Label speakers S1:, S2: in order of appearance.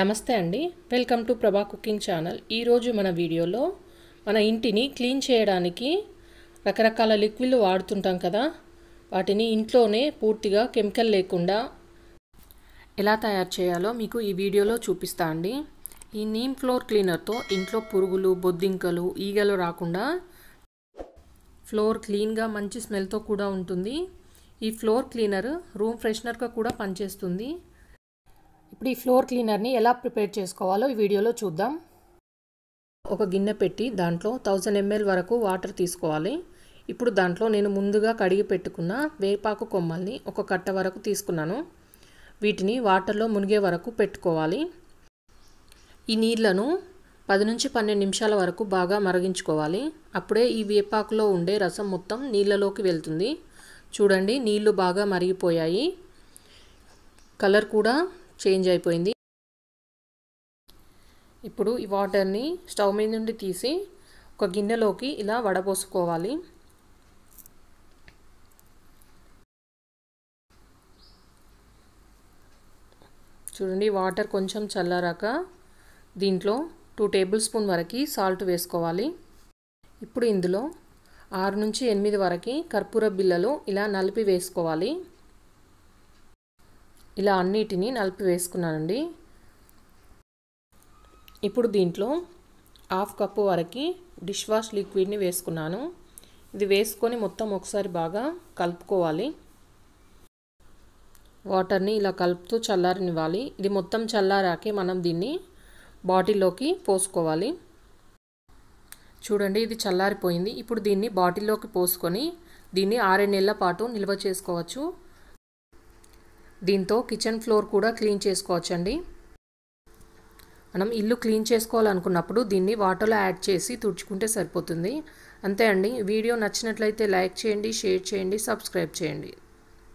S1: నమస్తే అండి welcome to Prabha cooking channel ఈరోజు మన వీడియోలో మన ఇంటిని క్లీన్ చేయడానికి రకరకాల లిక్విడ్లు వాడుతుంటాం కదా వాటిని ఇంట్లోనే పూర్తిగా కెమికల్ లేకుండా ఎలా తయారు చేయాలో మీకు ఈ వీడియోలో చూపిస్తా అండి ఈ నీమ్ ఫ్లోర్ క్లీనర్తో ఇంట్లో పురుగులు బొద్దింకలు ఈగలు రాకుండా ఫ్లోర్ క్లీన్గా మంచి స్మెల్తో కూడా ఉంటుంది ఈ ఫ్లోర్ క్లీనర్ రూమ్ ఫ్రెషనర్గా కూడా పనిచేస్తుంది ఇప్పుడు ఈ ఫ్లోర్ క్లీనర్ని ఎలా ప్రిపేర్ చేసుకోవాలో ఈ వీడియోలో చూద్దాం ఒక గిన్నె పెట్టి దాంట్లో థౌజండ్ ఎంఎల్ వరకు వాటర్ తీసుకోవాలి ఇప్పుడు దాంట్లో నేను ముందుగా కడిగి పెట్టుకున్న వేపాకు కొమ్మల్ని ఒక కట్ట వరకు తీసుకున్నాను వీటిని వాటర్లో మునిగే వరకు పెట్టుకోవాలి ఈ నీళ్లను పది నుంచి పన్నెండు నిమిషాల వరకు బాగా మరగించుకోవాలి అప్పుడే ఈ వేపాకులో ఉండే రసం మొత్తం నీళ్ళలోకి వెళ్తుంది చూడండి నీళ్లు బాగా మరిగిపోయాయి కలర్ కూడా చేంజ్ అయిపోయింది ఇప్పుడు ఈ వాటర్ని స్టవ్ మీద నుండి తీసి ఒక గిన్నెలోకి ఇలా వడపోసుకోవాలి చూడండి వాటర్ కొంచెం చల్లారాక దీంట్లో టూ టేబుల్ స్పూన్ వరకు సాల్ట్ వేసుకోవాలి ఇప్పుడు ఇందులో ఆరు నుంచి ఎనిమిది వరకు కర్పూర బిళ్ళలు ఇలా నలిపి వేసుకోవాలి ఇలా అన్నిటినీ నలిపి వేసుకున్నానండి ఇప్పుడు దీంట్లో హాఫ్ కప్పు వరకు డిష్ వాష్ లిక్విడ్ని వేసుకున్నాను ఇది వేసుకొని మొత్తం ఒకసారి బాగా కలుపుకోవాలి వాటర్ని ఇలా కలుపుతూ చల్లారనివ్వాలి ఇది మొత్తం చల్లారాకే మనం దీన్ని బాటిల్లోకి పోసుకోవాలి చూడండి ఇది చల్లారిపోయింది ఇప్పుడు దీన్ని బాటిల్లోకి పోసుకొని దీన్ని ఆరే నెలల పాటు నిల్వ చేసుకోవచ్చు దీంతో కిచెన్ ఫ్లోర్ కూడా క్లీన్ చేసుకోవచ్చండి మనం ఇల్లు క్లీన్ చేసుకోవాలనుకున్నప్పుడు దీన్ని వాటర్లో యాడ్ చేసి తుడుచుకుంటే సరిపోతుంది అంతే అండి వీడియో నచ్చినట్లయితే లైక్ చేయండి షేర్ చేయండి సబ్స్క్రైబ్ చేయండి